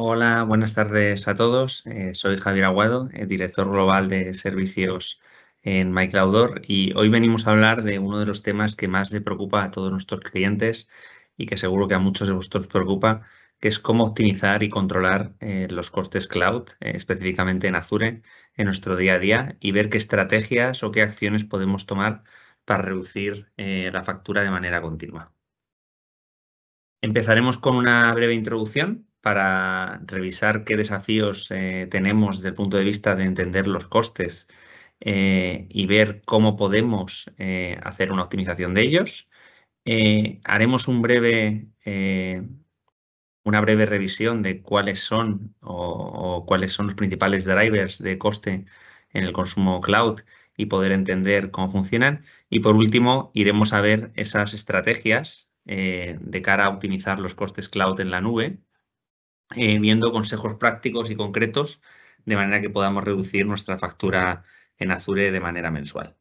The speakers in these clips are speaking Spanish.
Hola, buenas tardes a todos. Eh, soy Javier Aguado, eh, director global de servicios en MyCloudor y hoy venimos a hablar de uno de los temas que más le preocupa a todos nuestros clientes y que seguro que a muchos de vosotros preocupa, que es cómo optimizar y controlar eh, los costes cloud, específicamente en Azure, en nuestro día a día y ver qué estrategias o qué acciones podemos tomar para reducir la factura de manera continua. Empezaremos con una breve introducción para revisar qué desafíos eh, tenemos desde el punto de vista de entender los costes eh, y ver cómo podemos eh, hacer una optimización de ellos. haremos una breve revisión de cuáles son o, cuáles son los principales drivers de coste en el consumo cloud y poder entender cómo funcionan. Y por último, iremos a ver esas estrategias de cara a optimizar los costes cloud en la nube eh, viendo consejos prácticos y concretos de manera que podamos reducir nuestra factura en Azure de manera mensual.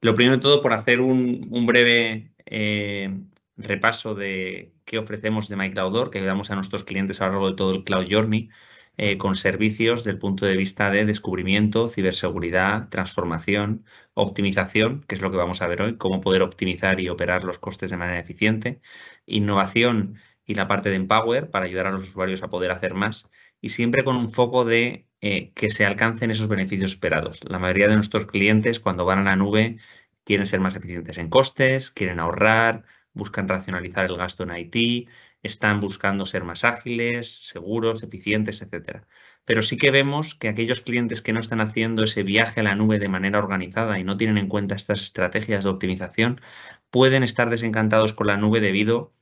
Lo primero de todo, por hacer un, breve eh, repaso de qué ofrecemos de MyCloudor, que ayudamos a nuestros clientes a lo largo de todo el Cloud Journey, eh, con servicios del punto de vista de descubrimiento, ciberseguridad, transformación, optimización, que es lo que vamos a ver hoy, cómo poder optimizar y operar los costes de manera eficiente, innovación y la parte de Empower para ayudar a los usuarios a poder hacer más y siempre con un foco de eh, que se alcancen esos beneficios esperados. La mayoría de nuestros clientes cuando van a la nube quieren ser más eficientes en costes, quieren ahorrar, buscan racionalizar el gasto en IT, están buscando ser más ágiles, seguros, eficientes, etcétera. Pero sí que vemos que aquellos clientes que no están haciendo ese viaje a la nube de manera organizada y no tienen en cuenta estas estrategias de optimización, pueden estar desencantados con la nube debido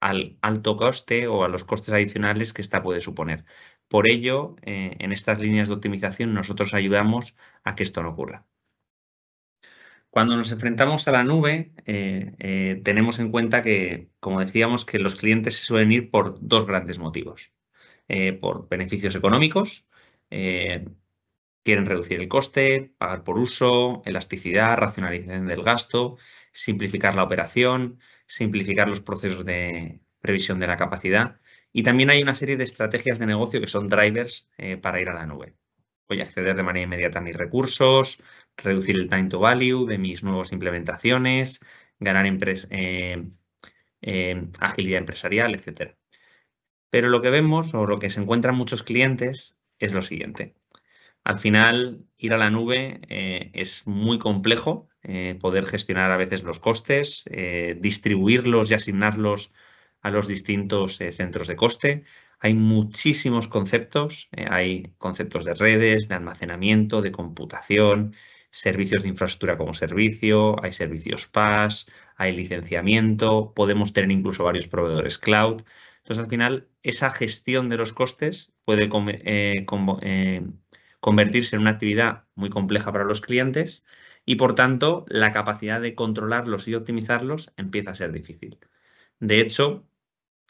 al alto coste o a los costes adicionales que esta puede suponer. Por ello, eh, en estas líneas de optimización nosotros ayudamos a que esto no ocurra. Cuando nos enfrentamos a la nube, eh, eh, tenemos en cuenta que, como decíamos, que los clientes se suelen ir por dos grandes motivos. por beneficios económicos, quieren reducir el coste, pagar por uso, elasticidad, racionalización del gasto, simplificar la operación, simplificar los procesos de previsión de la capacidad. Y también hay una serie de estrategias de negocio que son drivers eh, para ir a la nube. Voy a acceder de manera inmediata a mis recursos, reducir el time to value de mis nuevas implementaciones, ganar eh, eh, agilidad empresarial, etc. Pero lo que vemos o lo que se encuentran muchos clientes es lo siguiente. Al final, ir a la nube es muy complejo eh, poder gestionar a veces los costes, eh, distribuirlos y asignarlos a los distintos eh, centros de coste. Hay muchísimos conceptos, hay conceptos de redes, de almacenamiento, de computación, servicios de infraestructura como servicio, hay servicios PAS, hay licenciamiento, podemos tener incluso varios proveedores cloud. Entonces, al final, esa gestión de los costes puede convertirse en una actividad muy compleja para los clientes, y por tanto la capacidad de controlarlos y optimizarlos empieza a ser difícil. De hecho,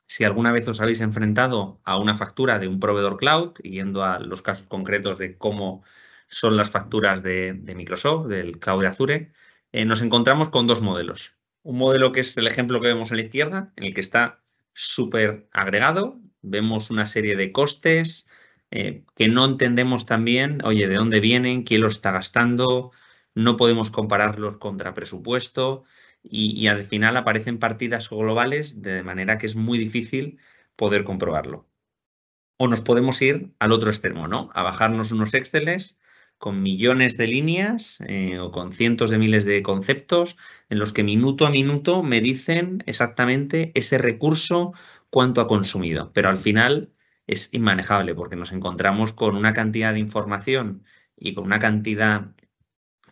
si alguna vez os habéis enfrentado a una factura de un proveedor cloud, yendo a los casos concretos de cómo son las facturas de, Microsoft, del Cloud Azure, eh, nos encontramos con dos modelos. Un modelo que es el ejemplo que vemos a la izquierda, en el que está súper agregado, vemos una serie de costes eh, que no entendemos también, oye, de dónde vienen, quién los está gastando, no podemos compararlos contra presupuesto y, al final aparecen partidas globales de manera que es muy difícil poder comprobarlo. O nos podemos ir al otro extremo, ¿no? A bajarnos unos Exceles con millones de líneas eh, o con cientos de miles de conceptos en los que minuto a minuto me dicen exactamente ese recurso cuánto ha consumido. Pero al final es inmanejable porque nos encontramos con una cantidad de información y con una cantidad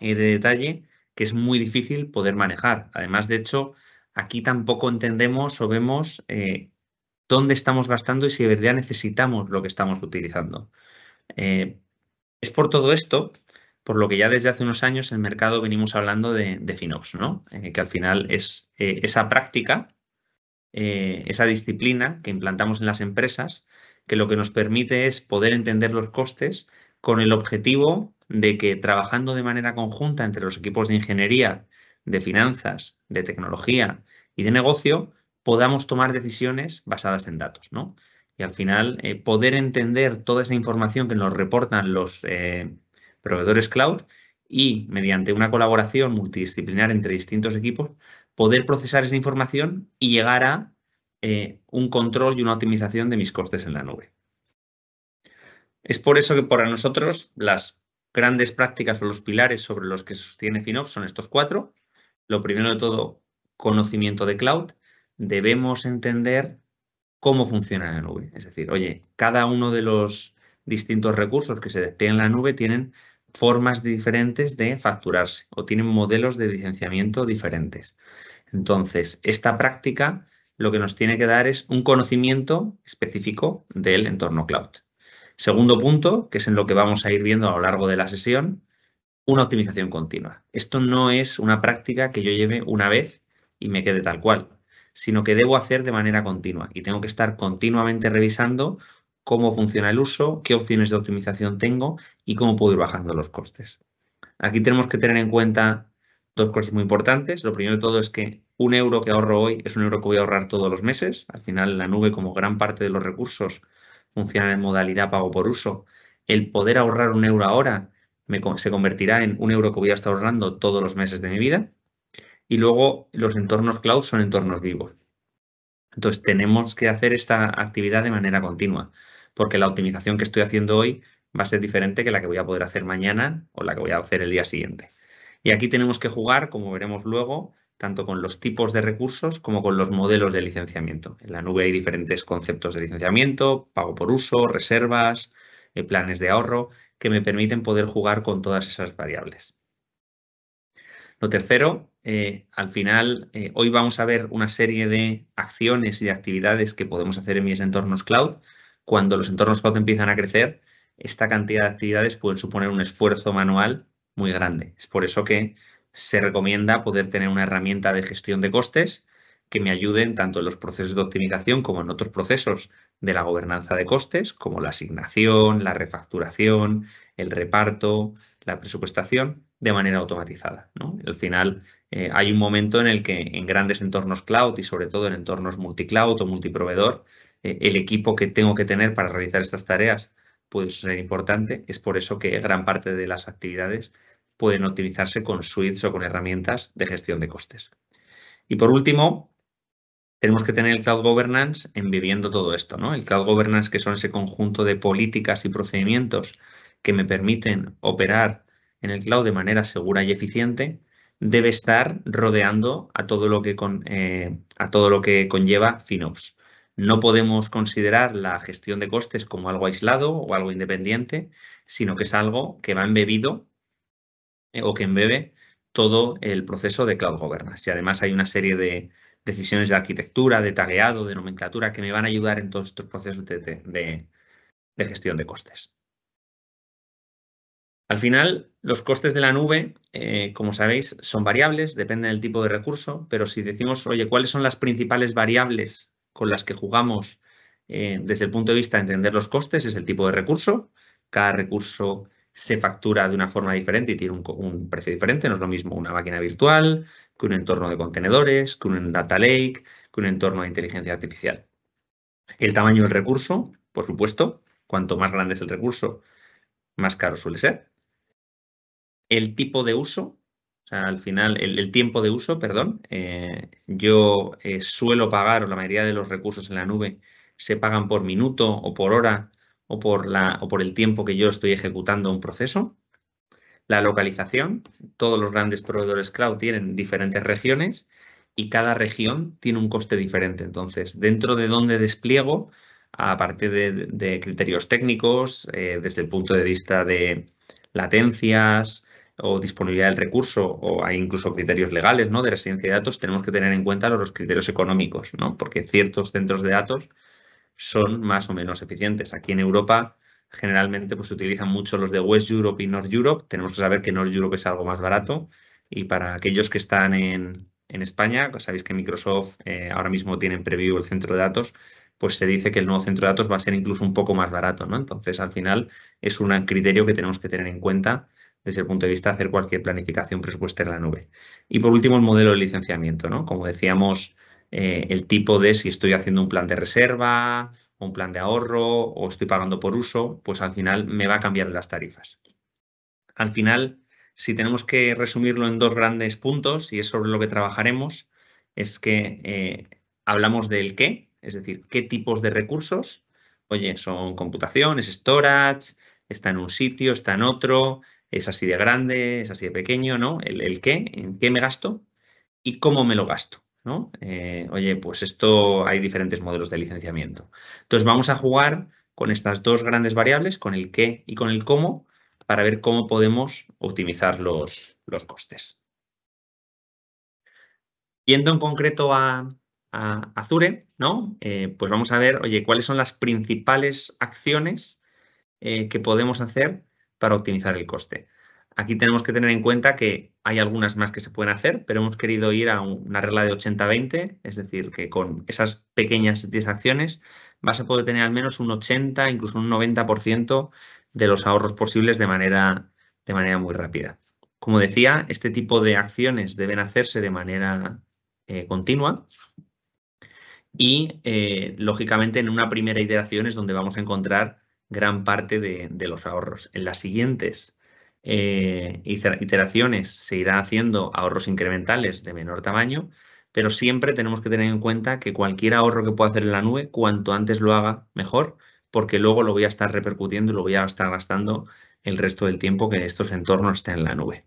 eh, de detalle que es muy difícil poder manejar. Además, de hecho, aquí tampoco entendemos o vemos eh, dónde estamos gastando y si de verdad necesitamos lo que estamos utilizando. Eh, es por todo esto, por lo que ya desde hace unos años en el mercado venimos hablando de, de FinOps, ¿no? que al final es esa práctica, esa disciplina que implantamos en las empresas, que lo que nos permite es poder entender los costes con el objetivo de que trabajando de manera conjunta entre los equipos de ingeniería, de finanzas, de tecnología y de negocio, podamos tomar decisiones basadas en datos, Y al final eh, poder entender toda esa información que nos reportan los eh, proveedores cloud y mediante una colaboración multidisciplinar entre distintos equipos, poder procesar esa información y llegar a eh, un control y una optimización de mis costes en la nube. Es por eso que para nosotros las grandes prácticas o los pilares sobre los que sostiene FinOps son estos cuatro. Lo primero de todo, conocimiento de cloud. Debemos entender cómo funciona la nube. Es decir, oye, cada uno de los distintos recursos que se despliegan en la nube tienen formas diferentes de facturarse o tienen modelos de licenciamiento diferentes. Entonces, esta práctica lo que nos tiene que dar es un conocimiento específico del entorno cloud. Segundo punto, que es en lo que vamos a ir viendo a lo largo de la sesión, una optimización continua. Esto no es una práctica que yo lleve una vez y me quede tal cual, sino que debo hacer de manera continua y tengo que estar continuamente revisando cómo funciona el uso, qué opciones de optimización tengo y cómo puedo ir bajando los costes. Aquí tenemos que tener en cuenta dos cosas muy importantes. Lo primero de todo es que un euro que ahorro hoy es un euro que voy a ahorrar todos los meses. Al final, la nube, como gran parte de los recursos, funciona en modalidad pago por uso. El poder ahorrar un euro ahora se convertirá en un euro que voy a estar ahorrando todos los meses de mi vida. Y luego los entornos cloud son entornos vivos. Entonces tenemos que hacer esta actividad de manera continua, porque la optimización que estoy haciendo hoy va a ser diferente que la que voy a poder hacer mañana o la que voy a hacer el día siguiente. Y aquí tenemos que jugar, como veremos luego, tanto con los tipos de recursos como con los modelos de licenciamiento. En la nube hay diferentes conceptos de licenciamiento, pago por uso, reservas, eh, planes de ahorro, que me permiten poder jugar con todas esas variables. Lo tercero, eh, al final, eh, hoy vamos a ver una serie de acciones y de actividades que podemos hacer en mis entornos cloud. Cuando los entornos cloud empiezan a crecer, esta cantidad de actividades pueden suponer un esfuerzo manual muy grande. Es por eso que se recomienda poder tener una herramienta de gestión de costes que me ayuden tanto en los procesos de optimización como en otros procesos de la gobernanza de costes, como la asignación, la refacturación, el reparto, la presupuestación, de manera automatizada. Al final eh, hay un momento en el que en grandes entornos cloud y sobre todo en entornos multicloud o multiproveedor, eh, el equipo que tengo que tener para realizar estas tareas puede ser importante. Es por eso que gran parte de las actividades pueden optimizarse con suites o con herramientas de gestión de costes. Y por último, tenemos que tener el cloud governance viviendo todo esto, ¿no? El cloud governance, que son ese conjunto de políticas y procedimientos que me permiten operar en el cloud de manera segura y eficiente, debe estar rodeando a todo lo que, eh, a todo lo que conlleva FinOps. No podemos considerar la gestión de costes como algo aislado o algo independiente, sino que es algo que va embebido eh, o que embebe todo el proceso de Cloud Governance. Y además hay una serie de decisiones de arquitectura, de tagueado, de nomenclatura que me van a ayudar en todos estos procesos de, gestión de costes. Al final, los costes de la nube, eh, como sabéis, son variables, dependen del tipo de recurso, pero si decimos, oye, ¿cuáles son las principales variables con las que jugamos eh, desde el punto de vista de entender los costes? Es el tipo de recurso. Cada recurso se factura de una forma diferente y tiene un, precio diferente. No es lo mismo una máquina virtual que un entorno de contenedores, que un data lake, que un entorno de inteligencia artificial. El tamaño del recurso, por supuesto, cuanto más grande es el recurso, más caro suele ser. El tipo de uso, o sea, al final, el, tiempo de uso, perdón. Eh, yo eh, suelo pagar, o la mayoría de los recursos en la nube se pagan por minuto o por hora o por, la, o por el tiempo que yo estoy ejecutando un proceso. La localización, todos los grandes proveedores cloud tienen diferentes regiones y cada región tiene un coste diferente. Entonces, dentro de dónde despliego, a partir de, criterios técnicos, eh, desde el punto de vista de latencias o disponibilidad del recurso, o hay incluso criterios legales ¿no? de residencia de datos, tenemos que tener en cuenta los criterios económicos, ¿no? porque ciertos centros de datos son más o menos eficientes. Aquí en Europa generalmente pues, se utilizan mucho los de West Europe y North Europe. Tenemos que saber que North Europe es algo más barato y para aquellos que están en, España, pues, sabéis que Microsoft eh, ahora mismo tiene en preview el centro de datos, pues se dice que el nuevo centro de datos va a ser incluso un poco más barato, ¿no? Entonces, al final, es un criterio que tenemos que tener en cuenta desde el punto de vista de hacer cualquier planificación presupuestaria en la nube. Y por último, el modelo de licenciamiento, ¿no? Como decíamos, eh, el tipo de si estoy haciendo un plan de reserva, un plan de ahorro o estoy pagando por uso, pues al final me va a cambiar las tarifas. Al final, si tenemos que resumirlo en dos grandes puntos, y es sobre lo que trabajaremos, es que eh, hablamos del qué, es decir, qué tipos de recursos. Oye, son computación, es storage, está en un sitio, está en otro, es así de grande, es así de pequeño, ¿no? el qué, en qué me gasto y cómo me lo gasto. Eh, oye, pues esto hay diferentes modelos de licenciamiento. Entonces vamos a jugar con estas dos grandes variables, con el qué y con el cómo, para ver cómo podemos optimizar los, costes. Yendo en concreto a, Azure, ¿no? Eh, pues vamos a ver, oye, cuáles son las principales acciones eh, que podemos hacer para optimizar el coste. Aquí tenemos que tener en cuenta que hay algunas más que se pueden hacer, pero hemos querido ir a una regla de 80-20, es decir, que con esas pequeñas satisfacciones vas a poder tener al menos un 80, incluso un 90% de los ahorros posibles de manera, de manera muy rápida. Como decía, este tipo de acciones deben hacerse de manera eh, continua y, eh, lógicamente, en una primera iteración es donde vamos a encontrar gran parte de, de los ahorros. En las siguientes eh, iteraciones se irá haciendo ahorros incrementales de menor tamaño, pero siempre tenemos que tener en cuenta que cualquier ahorro que pueda hacer en la nube, cuanto antes lo haga, mejor, porque luego lo voy a estar repercutiendo y lo voy a estar gastando el resto del tiempo que estos entornos estén en la nube.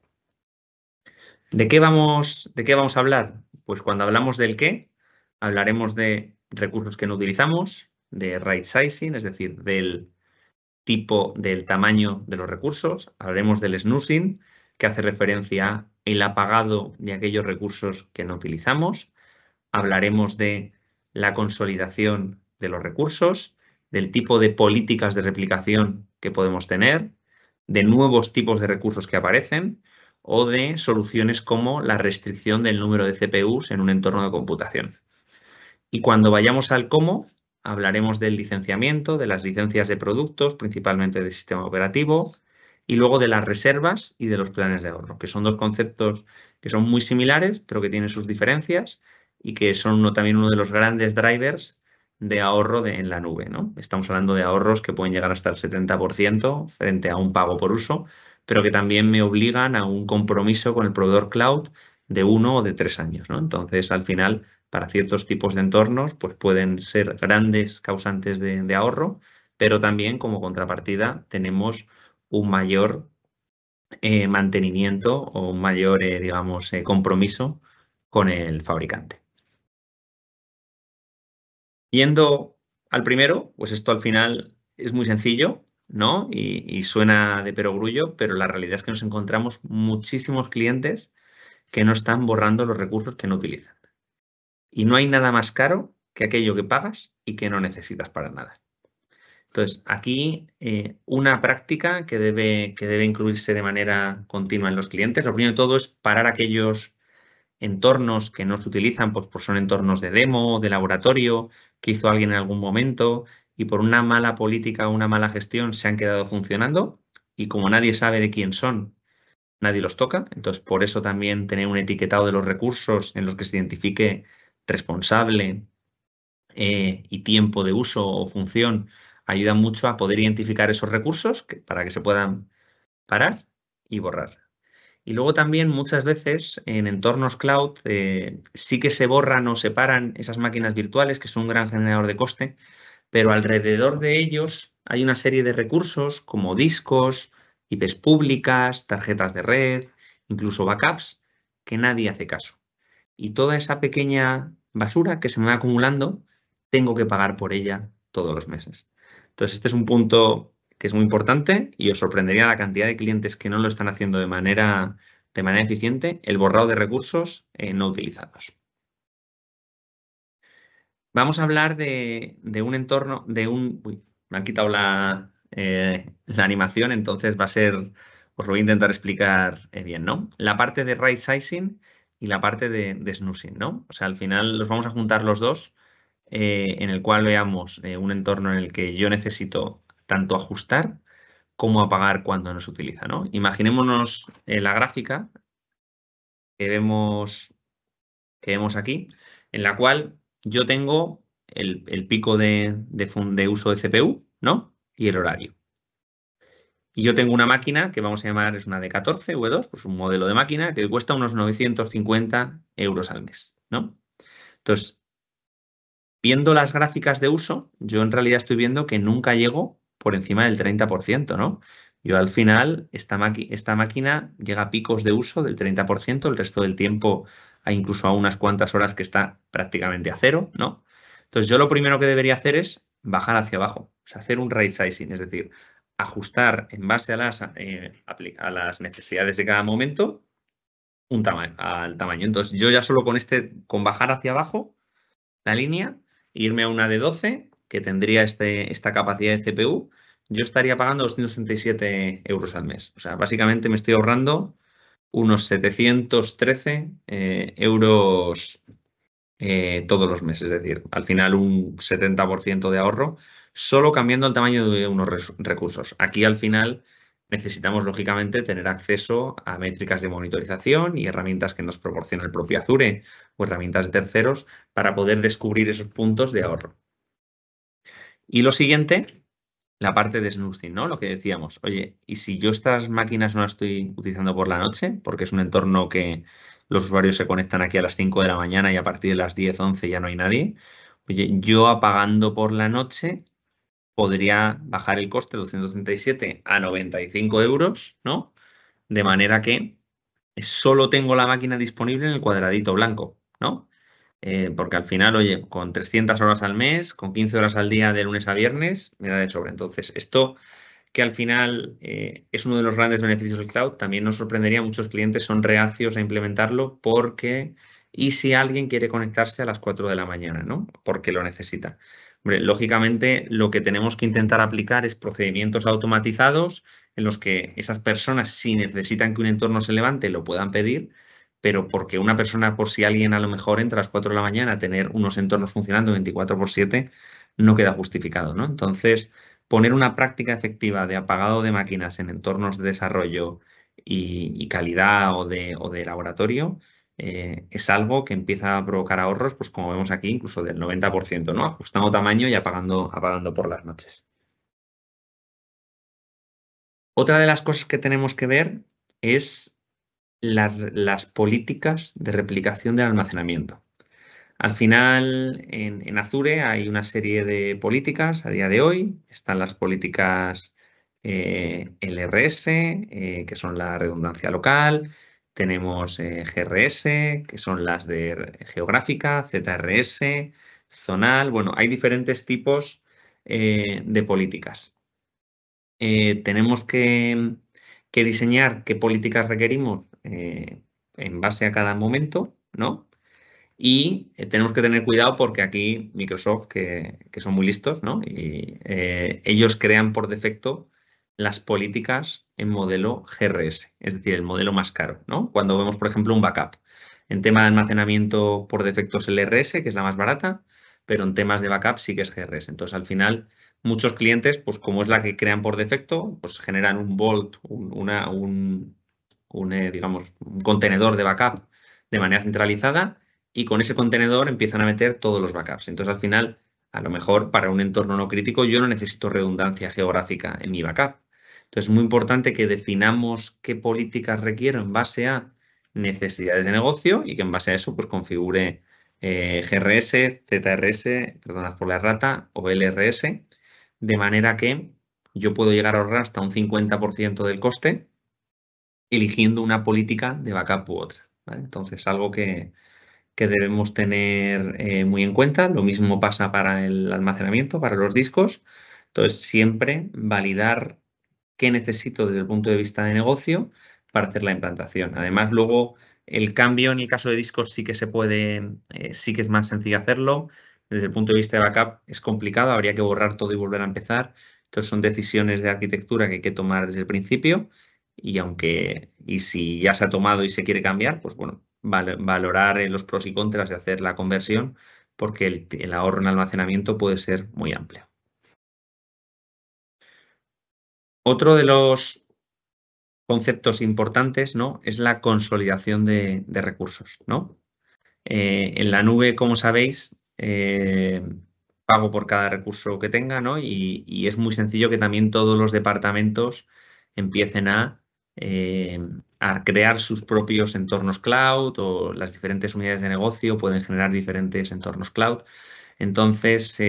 ¿De qué vamos, de qué vamos a hablar? Pues cuando hablamos del qué, hablaremos de recursos que no utilizamos, de right sizing, es decir, del tipo del tamaño de los recursos, hablaremos del snoozing, que hace referencia al apagado de aquellos recursos que no utilizamos, hablaremos de la consolidación de los recursos, del tipo de políticas de replicación que podemos tener, de nuevos tipos de recursos que aparecen o de soluciones como la restricción del número de CPUs en un entorno de computación. Y cuando vayamos al cómo, hablaremos del licenciamiento, de las licencias de productos, principalmente del sistema operativo, y luego de las reservas y de los planes de ahorro, que son dos conceptos que son muy similares, pero que tienen sus diferencias y que son también uno de los grandes drivers de ahorro en la nube. Estamos hablando de ahorros que pueden llegar hasta el 70% frente a un pago por uso, pero que también me obligan a un compromiso con el proveedor cloud de uno o de tres años. ¿no? Entonces, al final, para ciertos tipos de entornos, pues pueden ser grandes causantes de, ahorro, pero también como contrapartida tenemos un mayor eh, mantenimiento o un mayor, eh, digamos, eh, compromiso con el fabricante. Yendo al primero, pues esto al final es muy sencillo, ¿no? Y, y suena de perogrullo, pero la realidad es que nos encontramos muchísimos clientes que no están borrando los recursos que no utilizan. Y no hay nada más caro que aquello que pagas y que no necesitas para nada. Entonces, aquí eh, una práctica que debe, que debe incluirse de manera continua en los clientes. Lo primero de todo es parar aquellos entornos que no se utilizan, pues, pues son entornos de demo, de laboratorio, que hizo alguien en algún momento y por una mala política o una mala gestión se han quedado funcionando y como nadie sabe de quién son, nadie los toca. Entonces, por eso también tener un etiquetado de los recursos en los que se identifique responsable eh, y tiempo de uso o función ayudan mucho a poder identificar esos recursos para que se puedan parar y borrar. Y luego también muchas veces en entornos cloud eh, sí que se borran o se paran esas máquinas virtuales que son un gran generador de coste, pero alrededor de ellos hay una serie de recursos como discos, IPs públicas, tarjetas de red, incluso backups, que nadie hace caso y toda esa pequeña basura que se me va acumulando, tengo que pagar por ella todos los meses. Entonces, este es un punto que es muy importante y os sorprendería la cantidad de clientes que no lo están haciendo de manera, de manera eficiente, el borrado de recursos eh, no utilizados. Vamos a hablar de, un entorno, de un... me han quitado la, eh, la animación, entonces va a ser, os lo voy a intentar explicar eh, bien, ¿no? La parte de right sizing y la parte de, de ¿no? O sea, al final los vamos a juntar los dos eh, en el cual veamos eh, un entorno en el que yo necesito tanto ajustar como apagar cuando nos utiliza, ¿no? Imaginémonos eh, la gráfica que vemos, que vemos aquí, en la cual yo tengo el, el pico de, de, de uso de CPU, ¿no? Y el horario. Y yo tengo una máquina que vamos a llamar, es una de 14 V2, pues un modelo de máquina que cuesta unos 950 euros al mes, ¿no? Entonces, viendo las gráficas de uso, yo en realidad estoy viendo que nunca llego por encima del 30%, ¿no? Yo al final, esta, esta máquina llega a picos de uso del 30%, el resto del tiempo incluso a unas cuantas horas que está prácticamente a cero, ¿no? Entonces yo lo primero que debería hacer es bajar hacia abajo, hacer un right sizing, es decir, ajustar en base a las, eh, a las necesidades de cada momento un tamaño al tamaño. Entonces, yo ya solo con este, con bajar hacia abajo la línea, e irme a una de 12, que tendría este, esta capacidad de CPU, yo estaría pagando 267 euros al mes. O sea, básicamente me estoy ahorrando unos 713 eh, euros eh, todos los meses. Es decir, al final un 70% de ahorro solo cambiando el tamaño de unos recursos. Aquí al final necesitamos lógicamente tener acceso a métricas de monitorización y herramientas que nos proporciona el propio Azure o herramientas de terceros para poder descubrir esos puntos de ahorro. Y lo siguiente, la parte de snoozing, ¿no? Lo que decíamos, oye, ¿y si yo estas máquinas no las estoy utilizando por la noche? Porque es un entorno que los usuarios se conectan aquí a las 5 de la mañana y a partir de las 10, 11 ya no hay nadie. Oye, yo apagando por la noche podría bajar el coste de 237 a 95 euros, ¿no? De manera que solo tengo la máquina disponible en el cuadradito blanco, ¿no? Eh, porque al final, oye, con 300 horas al mes, con 15 horas al día de lunes a viernes, me da de sobre. Entonces, esto que al final eh, es uno de los grandes beneficios del cloud, también nos sorprendería muchos clientes, son reacios a implementarlo porque, y si alguien quiere conectarse a las 4 de la mañana, ¿no? Porque lo necesita lógicamente lo que tenemos que intentar aplicar es procedimientos automatizados en los que esas personas, si necesitan que un entorno se levante, lo puedan pedir, pero porque una persona, por si alguien a lo mejor entra a las 4 de la mañana a tener unos entornos funcionando 24 por 7, no queda justificado, ¿no? Entonces, poner una práctica efectiva de apagado de máquinas en entornos de desarrollo y, calidad o de laboratorio eh, es algo que empieza a provocar ahorros, pues como vemos aquí, incluso del 90%, ¿no? Ajustando tamaño y apagando, apagando por las noches. Otra de las cosas que tenemos que ver es las, políticas de replicación del almacenamiento. Al final, en, Azure hay una serie de políticas a día de hoy. Están las políticas eh, LRS, eh, que son la redundancia local, tenemos eh, GRS, que son las de geográfica, ZRS, zonal. Bueno, hay diferentes tipos eh, de políticas. Eh, tenemos que, diseñar qué políticas requerimos en base a cada momento, ¿no? Y tenemos que tener cuidado porque aquí Microsoft, que, que son muy listos, ¿no? Y ellos crean por defecto las políticas en modelo GRS, es decir, el modelo más caro, ¿no? Cuando vemos, por ejemplo, un backup. En tema de almacenamiento por defecto es el RS, que es la más barata, pero en temas de backup sí que es GRS. Entonces, al final, muchos clientes, pues como es la que crean por defecto, pues generan un Vault, una, eh, digamos, un contenedor de backup de manera centralizada y con ese contenedor empiezan a meter todos los backups. Entonces, al final, a lo mejor para un entorno no crítico yo no necesito redundancia geográfica en mi backup. Entonces, es muy importante que definamos qué políticas requiero en base a necesidades de negocio y que en base a eso pues configure eh, GRS, ZRS, perdonad por la rata, o LRS, de manera que yo puedo llegar a ahorrar hasta un 50% del coste eligiendo una política de backup u otra. Entonces, algo que, debemos tener eh, muy en cuenta. Lo mismo pasa para el almacenamiento, para los discos. Entonces, siempre validar qué necesito desde el punto de vista de negocio para hacer la implantación. Además, luego el cambio en el caso de discos sí que se puede, eh, sí que es más sencillo hacerlo. Desde el punto de vista de backup es complicado, habría que borrar todo y volver a empezar. Entonces son decisiones de arquitectura que hay que tomar desde el principio y aunque y si ya se ha tomado y se quiere cambiar, pues bueno, valorar eh, los pros y contras de hacer la conversión porque el ahorro en almacenamiento puede ser muy amplio. Otro de los conceptos importantes ¿no? es la consolidación de, recursos. ¿no? Eh, en la nube, como sabéis, eh, pago por cada recurso que tenga ¿no? y, es muy sencillo que también todos los departamentos empiecen a, eh, a crear sus propios entornos cloud o las diferentes unidades de negocio pueden generar diferentes entornos cloud. Entonces,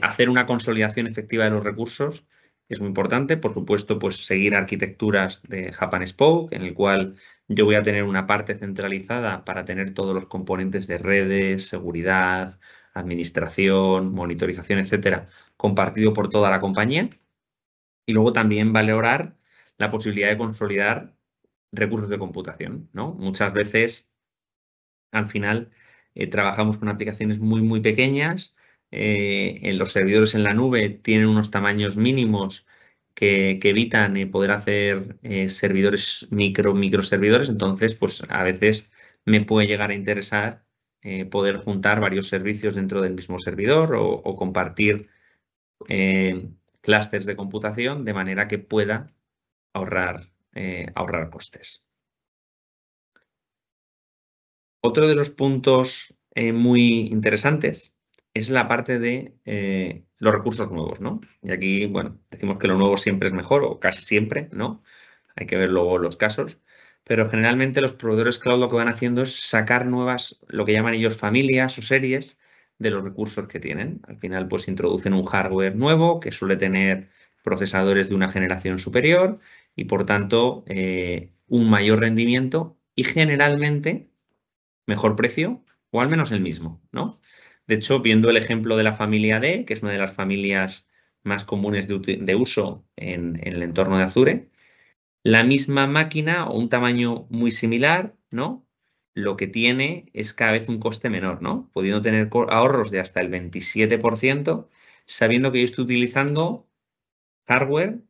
hacer una consolidación efectiva de los recursos es muy importante. Por supuesto, pues seguir arquitecturas de Japan Spoke, en el cual yo voy a tener una parte centralizada para tener todos los componentes de redes, seguridad, administración, monitorización, etcétera, compartido por toda la compañía. Y luego también valorar la posibilidad de consolidar recursos de computación, ¿no? Muchas veces, al final, eh, trabajamos con aplicaciones muy, muy pequeñas eh, en los servidores en la nube tienen unos tamaños mínimos que, evitan eh, poder hacer eh, servidores micro, microservidores. Entonces, pues a veces me puede llegar a interesar poder juntar varios servicios dentro del mismo servidor o, compartir clústeres de computación de manera que pueda ahorrar costes. Otro de los puntos muy interesantes es la parte de eh, los recursos nuevos, ¿no? Y aquí, bueno, decimos que lo nuevo siempre es mejor o casi siempre, ¿no? Hay que ver luego los casos, pero generalmente los proveedores cloud lo que van haciendo es sacar nuevas, lo que llaman ellos familias o series de los recursos que tienen. Al final, pues introducen un hardware nuevo que suele tener procesadores de una generación superior y, por tanto, eh, un mayor rendimiento y generalmente mejor precio o al menos el mismo, ¿no? De hecho, viendo el ejemplo de la familia D, que es una de las familias más comunes de, uso en, el entorno de Azure, la misma máquina o un tamaño muy similar, ¿no? Lo que tiene es cada vez un coste menor, ¿no? Pudiendo tener ahorros de hasta el 27%, sabiendo que yo estoy utilizando hardware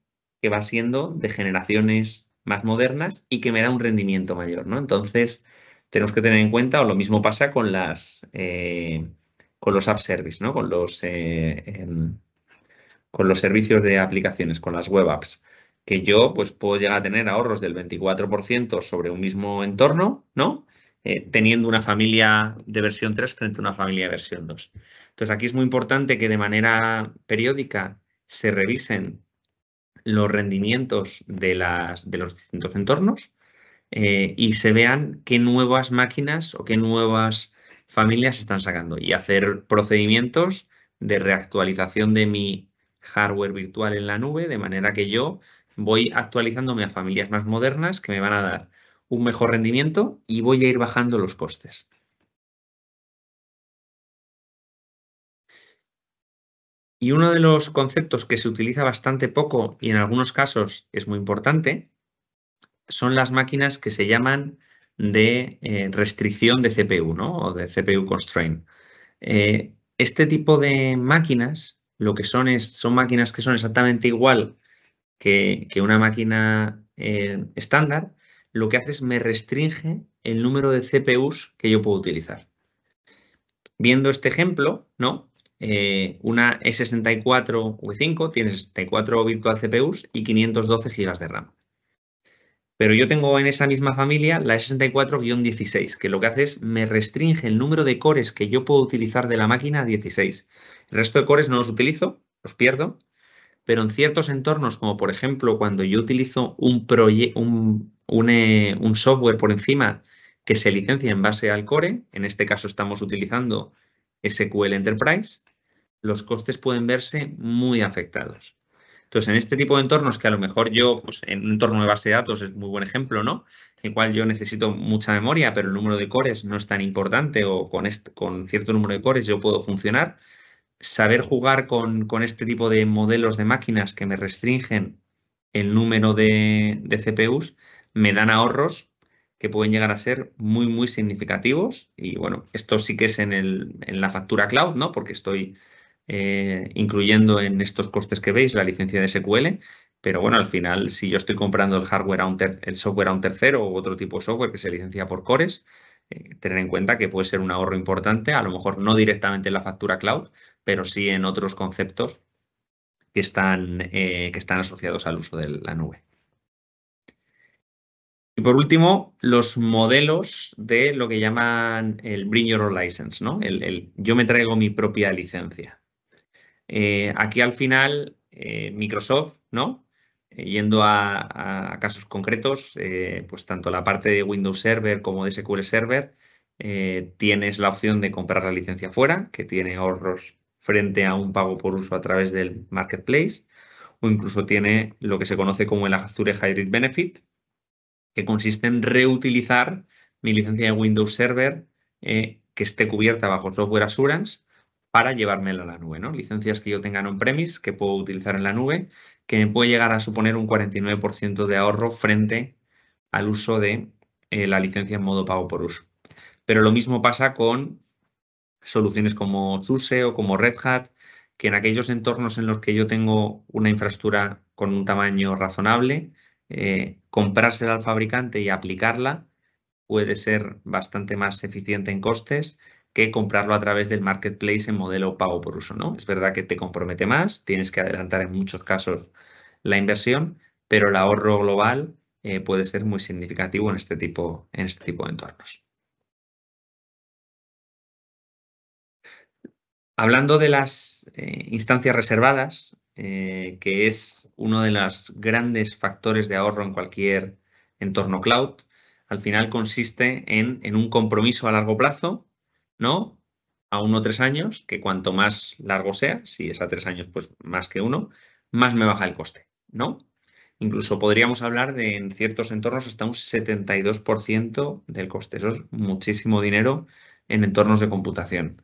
que va siendo de generaciones más modernas y que me da un rendimiento mayor, ¿no? Entonces, tenemos que tener en cuenta, o lo mismo pasa con las, eh, con los app service, ¿no? Con los, eh, con los servicios de aplicaciones, con las web apps. Que yo pues puedo llegar a tener ahorros del 24% sobre un mismo entorno, ¿no? Eh, teniendo una familia de versión 3 frente a una familia de versión 2. Entonces, aquí es muy importante que de manera periódica se revisen los rendimientos de, las, de los distintos entornos eh, y se vean qué nuevas máquinas o qué nuevas familias están sacando y hacer procedimientos de reactualización de mi hardware virtual en la nube, de manera que yo voy actualizándome a familias más modernas que me van a dar un mejor rendimiento y voy a ir bajando los costes. Y uno de los conceptos que se utiliza bastante poco y en algunos casos es muy importante son las máquinas que se llaman de eh, restricción de CPU, O de CPU constraint. Eh, este tipo de máquinas, lo que son es, son máquinas que son exactamente igual que, una máquina eh, estándar, lo que hace es me restringe el número de CPUs que yo puedo utilizar. Viendo este ejemplo, ¿no? una E64 V5 tiene 64 virtual CPUs y 512 GB de RAM. Pero yo tengo en esa misma familia la 64-16, e que lo que hace es me restringe el número de cores que yo puedo utilizar de la máquina a 16. El resto de cores no los utilizo, los pierdo, pero en ciertos entornos, como por ejemplo cuando yo utilizo un, eh, un software por encima que se licencia en base al core, en este caso estamos utilizando SQL Enterprise, los costes pueden verse muy afectados. Entonces, en este tipo de entornos que a lo mejor yo, pues, en un entorno de base de datos es muy buen ejemplo, ¿no? En el cual yo necesito mucha memoria, pero el número de cores no es tan importante o con, con cierto número de cores yo puedo funcionar. Saber jugar con, este tipo de modelos de máquinas que me restringen el número de, de CPUs me dan ahorros que pueden llegar a ser muy, muy significativos. Y bueno, esto sí que es en, el, en la factura cloud, ¿no? Porque estoy eh, incluyendo en estos costes que veis la licencia de SQL, pero bueno, al final, si yo estoy comprando el hardware el software a un tercero u otro tipo de software que se licencia por cores, eh, tener en cuenta que puede ser un ahorro importante, a lo mejor no directamente en la factura cloud, pero sí en otros conceptos que están, eh, que están asociados al uso de la nube. Y por último, los modelos de lo que llaman el Bring Your License, ¿no? el, yo me traigo mi propia licencia. Eh, aquí al final, eh, Microsoft, ¿no? Eh, yendo a, casos concretos, pues tanto la parte de Windows Server como de SQL Server, tienes la opción de comprar la licencia fuera, que tiene ahorros frente a un pago por uso a través del marketplace, o incluso tiene lo que se conoce como el Azure Hybrid Benefit, que consiste en reutilizar mi licencia de Windows Server que esté cubierta bajo software assurance para llevármela a la nube, ¿no? Licencias que yo tenga on-premise, que puedo utilizar en la nube, que me puede llegar a suponer un 49% de ahorro frente al uso de eh, la licencia en modo pago por uso. Pero lo mismo pasa con soluciones como SUSE o como Red Hat, que en aquellos entornos en los que yo tengo una infraestructura con un tamaño razonable, eh, comprársela al fabricante y aplicarla puede ser bastante más eficiente en costes que comprarlo a través del marketplace en modelo pago por uso. Es verdad que te compromete más, tienes que adelantar en muchos casos la inversión, pero el ahorro global eh, puede ser muy significativo en este tipo, en este tipo de entornos. Hablando de las eh, instancias reservadas, eh, que es uno de los grandes factores de ahorro en cualquier entorno cloud, al final consiste en un compromiso a largo plazo ¿no? A uno o tres años, que cuanto más largo sea, si es a tres años, pues más que uno, más me baja el coste, ¿no? Incluso podríamos hablar de en ciertos entornos hasta un 72% del coste. Eso es muchísimo dinero en entornos de computación.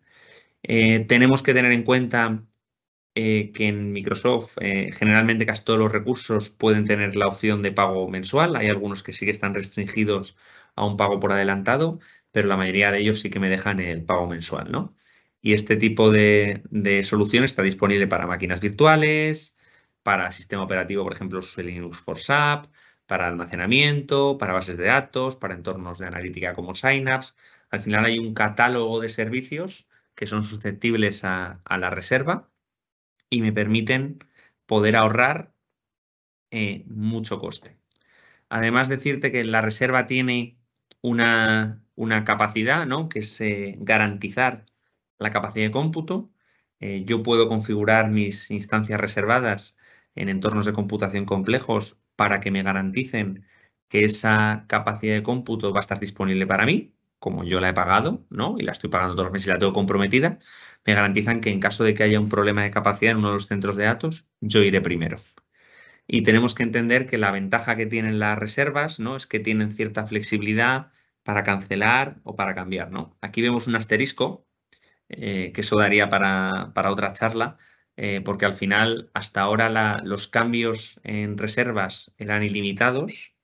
Eh, tenemos que tener en cuenta eh, que en Microsoft eh, generalmente casi todos los recursos pueden tener la opción de pago mensual. Hay algunos que sí que están restringidos a un pago por adelantado, pero la mayoría de ellos sí que me dejan el pago mensual, ¿no? Y este tipo de, solución está disponible para máquinas virtuales, para sistema operativo, por ejemplo, Linux for SAP, para almacenamiento, para bases de datos, para entornos de analítica como Synapse. Al final hay un catálogo de servicios que son susceptibles a, la reserva y me permiten poder ahorrar eh, mucho coste. Además, decirte que la reserva tiene una una capacidad, ¿no? Que es eh, garantizar la capacidad de cómputo. Eh, yo puedo configurar mis instancias reservadas en entornos de computación complejos para que me garanticen que esa capacidad de cómputo va a estar disponible para mí, como yo la he pagado, ¿no? Y la estoy pagando todos los meses y la tengo comprometida. Me garantizan que en caso de que haya un problema de capacidad en uno de los centros de datos, yo iré primero. Y tenemos que entender que la ventaja que tienen las reservas, ¿no? Es que tienen cierta flexibilidad, para cancelar o para cambiar. ¿no? Aquí vemos un asterisco, eh, que eso daría para, para otra charla, eh, porque al final hasta ahora los cambios en reservas eran ilimitados,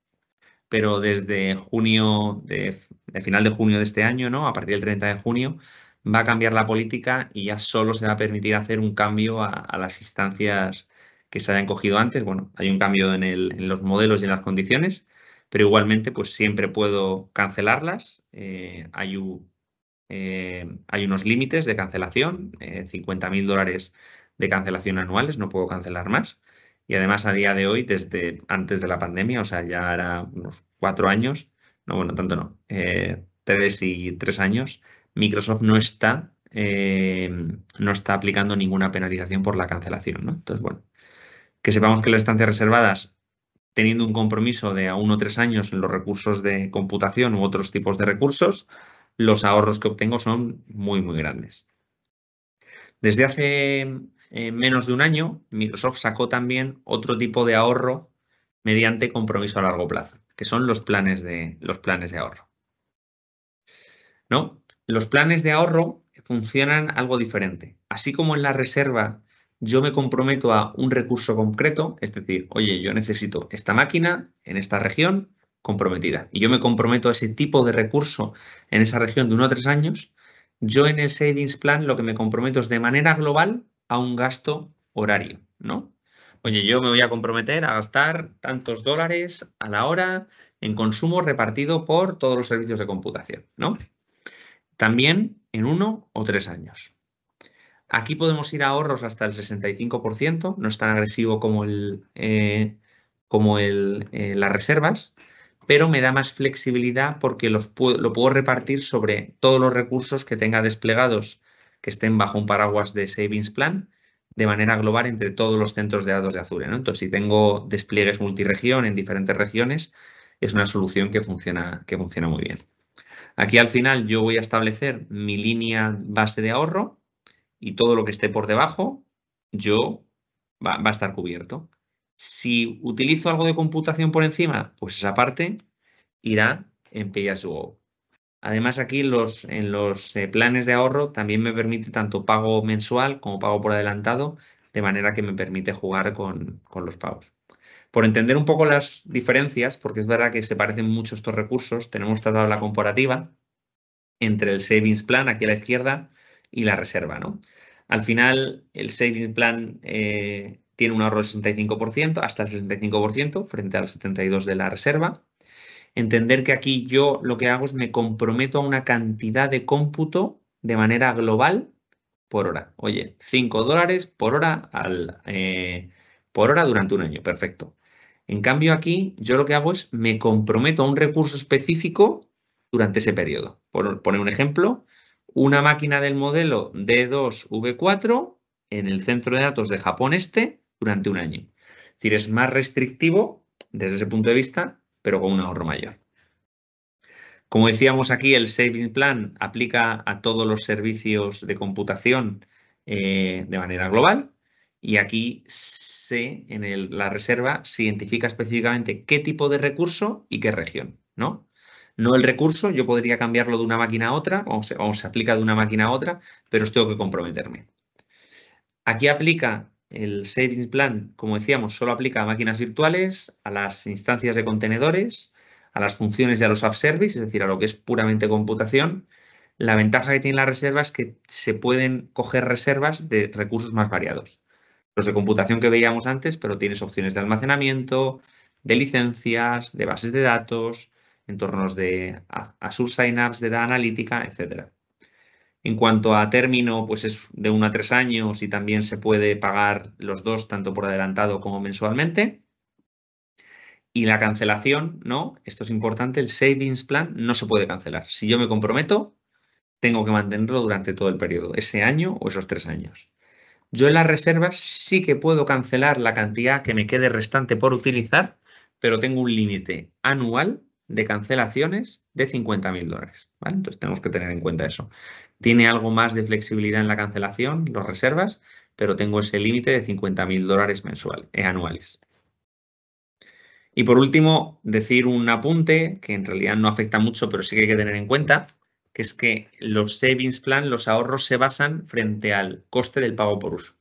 pero desde junio, de, final de junio de este año, ¿no? a partir del 30 de junio, va a cambiar la política y ya solo se va a permitir hacer un cambio a, las instancias que se hayan cogido antes. Bueno, hay un cambio en, en los modelos y en las condiciones pero igualmente pues siempre puedo cancelarlas. Eh, hay, eh, hay, unos límites de cancelación, 50.000 eh, dólares de cancelación anuales, no puedo cancelar más. Y además a día de hoy, desde antes de la pandemia, o sea, ya era unos cuatro años, no, bueno, tanto no, tres y tres años, Microsoft no está, no está aplicando ninguna penalización por la cancelación. Entonces, bueno, que sepamos que las estancias reservadas teniendo un compromiso de a uno o tres años en los recursos de computación u otros tipos de recursos, los ahorros que obtengo son muy, muy grandes. Desde hace eh, menos de un año, Microsoft sacó también otro tipo de ahorro mediante compromiso a largo plazo, que son los planes de, los planes de ahorro. ¿No? Los planes de ahorro funcionan algo diferente. Así como en la reserva yo me comprometo a un recurso concreto, es decir, oye, yo necesito esta máquina en esta región comprometida. Y yo me comprometo a ese tipo de recurso en esa región de uno o tres años. Yo en el savings plan lo que me comprometo es de manera global a un gasto horario, ¿no? Oye, yo me voy a comprometer a gastar tantos dólares a la hora en consumo repartido por todos los servicios de computación, ¿no? También en uno o tres años. Aquí podemos ir a ahorros hasta el 65%, no es tan agresivo como, el, eh, como el, eh, las reservas, pero me da más flexibilidad porque lo puedo repartir sobre todos los recursos que tenga desplegados que estén bajo un paraguas de Savings Plan de manera global entre todos los centros de datos de Azure. Entonces, si tengo despliegues multiregión en diferentes regiones, es una solución que funciona, que funciona muy bien. Aquí al final yo voy a establecer mi línea base de ahorro y todo lo que esté por debajo, yo va, a estar cubierto. Si utilizo algo de computación por encima, pues esa parte irá en Pay as Además, aquí los, en los eh, planes de ahorro también me permite tanto pago mensual como pago por adelantado, de manera que me permite jugar con, con los pagos. Por entender un poco las diferencias, porque es verdad que se parecen mucho estos recursos, tenemos tratado la comparativa entre el Savings Plan, aquí a la izquierda, y la reserva, ¿no? Al final, el savings plan eh, tiene un ahorro del 65%, hasta el 65%, frente al 72% de la reserva. Entender que aquí yo lo que hago es me comprometo a una cantidad de cómputo de manera global por hora. Oye, 5 dólares por hora, al, eh, por hora durante un año, perfecto. En cambio aquí yo lo que hago es me comprometo a un recurso específico durante ese periodo. Por poner un ejemplo, una máquina del modelo D2V4 en el centro de datos de Japón Este durante un año. Es decir, es más restrictivo desde ese punto de vista, pero con un ahorro mayor. Como decíamos aquí, el Saving Plan aplica a todos los servicios de computación eh, de manera global y aquí se, en la reserva se identifica específicamente qué tipo de recurso y qué región. ¿no? no el recurso, yo podría cambiarlo de una máquina a otra o se, aplica de una máquina a otra, pero os tengo que comprometerme. Aquí aplica el Savings Plan, como decíamos, solo aplica a máquinas virtuales, a las instancias de contenedores, a las funciones y a los app service, es decir, a lo que es puramente computación. La ventaja que tiene la reserva es que se pueden coger reservas de recursos más variados. Los de computación que veíamos antes, pero tienes opciones de almacenamiento, de licencias, de bases de datos, en entornos de Azure ups de edad analítica, etc. En cuanto a término, pues es de uno a tres años y también se puede pagar los dos, tanto por adelantado como mensualmente. Y la cancelación, ¿no? Esto es importante, el savings plan no se puede cancelar. Si yo me comprometo, tengo que mantenerlo durante todo el periodo, ese año o esos tres años. Yo en las reservas sí que puedo cancelar la cantidad que me quede restante por utilizar, pero tengo un límite anual de cancelaciones de 50.000 dólares. Entonces tenemos que tener en cuenta eso. Tiene algo más de flexibilidad en la cancelación, los reservas, pero tengo ese límite de 50.000 dólares mensuales, eh, anuales. Y por último, decir un apunte que en realidad no afecta mucho, pero sí que hay que tener en cuenta, que es que los savings plan, los ahorros se basan frente al coste del pago por uso.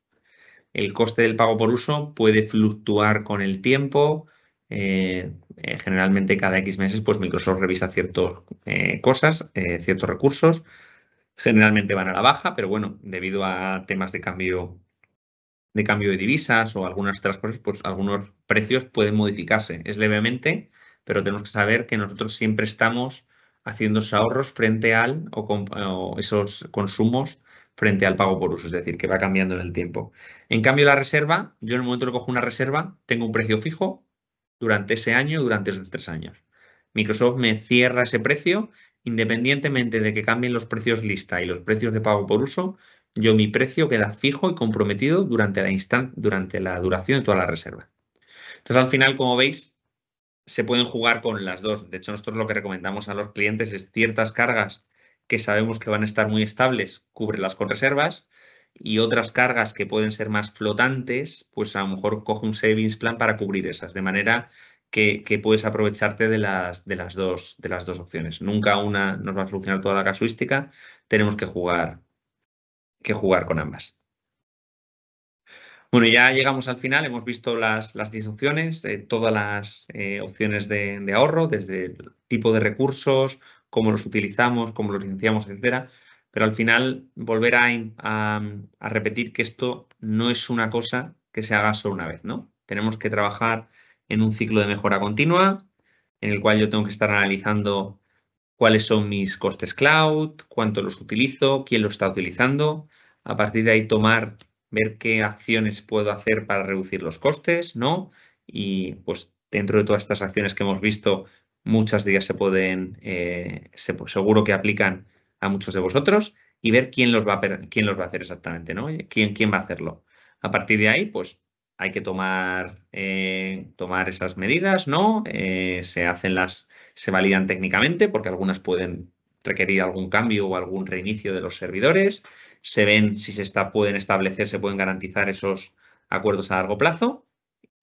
El coste del pago por uso puede fluctuar con el tiempo, eh, eh, generalmente cada X meses, pues Microsoft revisa ciertas eh, cosas, ciertos recursos. Generalmente van a la baja, pero bueno, debido a temas de cambio de cambio de divisas o algunas otras cosas, pues algunos precios pueden modificarse. Es levemente, pero tenemos que saber que nosotros siempre estamos haciendo esos ahorros frente al o, esos consumos frente al pago por uso, es decir, que va cambiando en el tiempo. En cambio, la reserva, yo en el momento que cojo una reserva, tengo un precio fijo durante ese año, durante esos tres años. Microsoft me cierra ese precio, independientemente de que cambien los precios lista y los precios de pago por uso, yo mi precio queda fijo y comprometido durante la, durante la duración de toda la reserva. Entonces, al final, como veis, se pueden jugar con las dos. De hecho, nosotros lo que recomendamos a los clientes es ciertas cargas que sabemos que van a estar muy estables, cúbrelas con reservas y otras cargas que pueden ser más flotantes, pues a lo mejor coge un savings plan para cubrir esas, de manera que, puedes aprovecharte de las, de, las dos, de las dos opciones. Nunca una nos va a solucionar toda la casuística, tenemos que jugar, que jugar con ambas. Bueno, ya llegamos al final, hemos visto las, las 10 opciones, eh, todas las eh, opciones de, ahorro, desde el tipo de recursos, cómo los utilizamos, cómo los licenciamos, etcétera pero al final volver a, repetir que esto no es una cosa que se haga solo una vez, ¿no? Tenemos que trabajar en un ciclo de mejora continua, en el cual yo tengo que estar analizando cuáles son mis costes cloud, cuánto los utilizo, quién los está utilizando. A partir de ahí tomar, ver qué acciones puedo hacer para reducir los costes, ¿no? Y pues dentro de todas estas acciones que hemos visto, muchas de ellas se pueden, eh, pues, seguro que aplican a muchos de vosotros y ver quién los va a, quién los va a hacer exactamente, ¿no? ¿Quién, quién va a hacerlo? A partir de ahí, pues hay que tomar, eh, tomar esas medidas, ¿no? Eh, se hacen las, se validan técnicamente porque algunas pueden requerir algún cambio o algún reinicio de los servidores. Se ven si se está, pueden establecer, se pueden garantizar esos acuerdos a largo plazo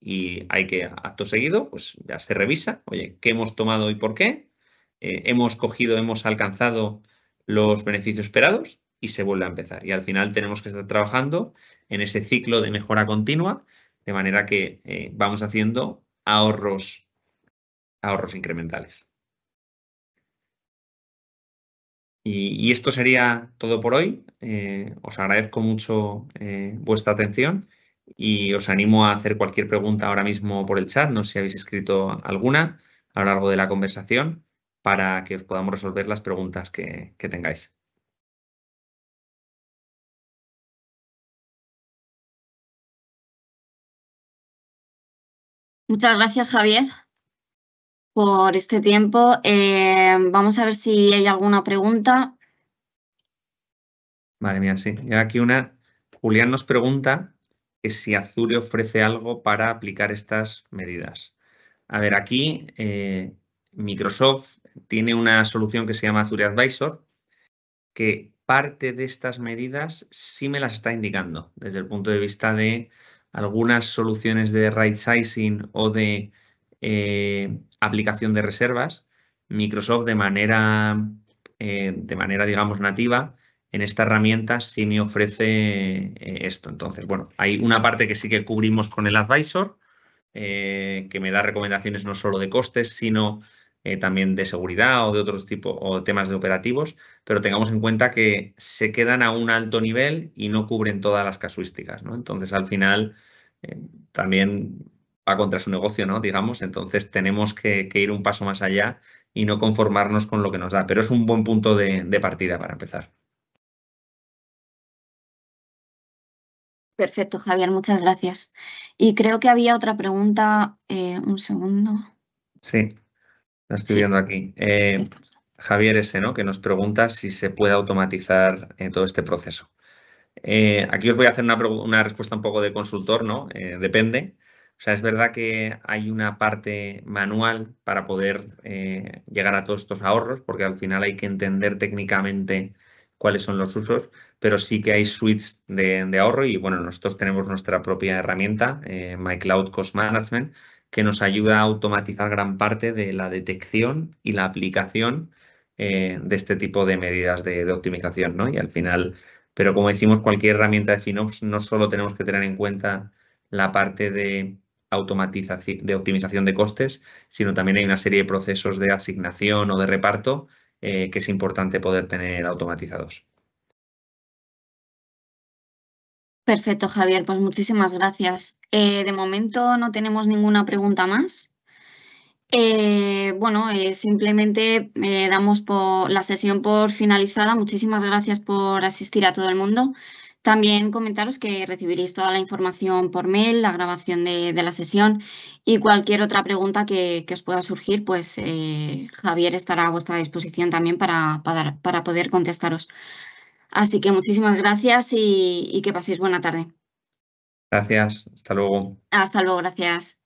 y hay que, acto seguido, pues ya se revisa, oye, ¿qué hemos tomado y por qué? Eh, ¿Hemos cogido, hemos alcanzado los beneficios esperados y se vuelve a empezar. Y al final tenemos que estar trabajando en ese ciclo de mejora continua, de manera que eh, vamos haciendo ahorros, ahorros incrementales. Y, esto sería todo por hoy. Eh, os agradezco mucho eh, vuestra atención y os animo a hacer cualquier pregunta ahora mismo por el chat. No sé si habéis escrito alguna a lo largo de la conversación para que os podamos resolver las preguntas que, tengáis. Muchas gracias, Javier, por este tiempo. Eh, vamos a ver si hay alguna pregunta. Vale, mira, sí. Y aquí una. Julián nos pregunta si Azure ofrece algo para aplicar estas medidas. A ver, aquí eh, Microsoft tiene una solución que se llama Azure Advisor, que parte de estas medidas sí me las está indicando desde el punto de vista de algunas soluciones de right sizing o de eh, aplicación de reservas. Microsoft de manera, eh, de manera, digamos, nativa, en esta herramienta sí me ofrece eh, esto. Entonces, bueno, hay una parte que sí que cubrimos con el advisor, que me da recomendaciones no solo de costes, sino eh, también de seguridad o de otros tipos o temas de operativos, pero tengamos en cuenta que se quedan a un alto nivel y no cubren todas las casuísticas, ¿no? Entonces, al final, eh, también va contra su negocio, ¿no? Digamos, entonces tenemos que, ir un paso más allá y no conformarnos con lo que nos da, pero es un buen punto de, partida para empezar. Perfecto, Javier, muchas gracias. Y creo que había otra pregunta, eh, un segundo. Sí. No estoy viendo aquí. Eh, Javier ese, ¿no? Que nos pregunta si se puede automatizar eh, todo este proceso. Eh, aquí os voy a hacer una, respuesta un poco de consultor, ¿no? depende. O sea, es verdad que hay una parte manual para poder llegar a todos estos ahorros, porque al final hay que entender técnicamente cuáles son los usos, pero sí que hay suites de, ahorro y bueno, nosotros tenemos nuestra propia herramienta, My Cloud Cost Management, que nos ayuda a automatizar gran parte de la detección y la aplicación eh, de este tipo de medidas de, optimización. ¿no? Y al final, pero como decimos, cualquier herramienta de FinOps no solo tenemos que tener en cuenta la parte de automatización, de optimización de costes, sino también hay una serie de procesos de asignación o de reparto eh, que es importante poder tener automatizados. Perfecto, Javier. Pues muchísimas gracias. Eh, de momento no tenemos ninguna pregunta más. Eh, bueno, eh, simplemente damos la sesión por finalizada. Muchísimas gracias por asistir a todo el mundo. También comentaros que recibiréis toda la información por mail, la grabación de, la sesión y cualquier otra pregunta que, os pueda surgir, pues Javier estará a vuestra disposición también para poder contestaros. Así que muchísimas gracias y, que paséis buena tarde. Gracias, hasta luego. Hasta luego, gracias.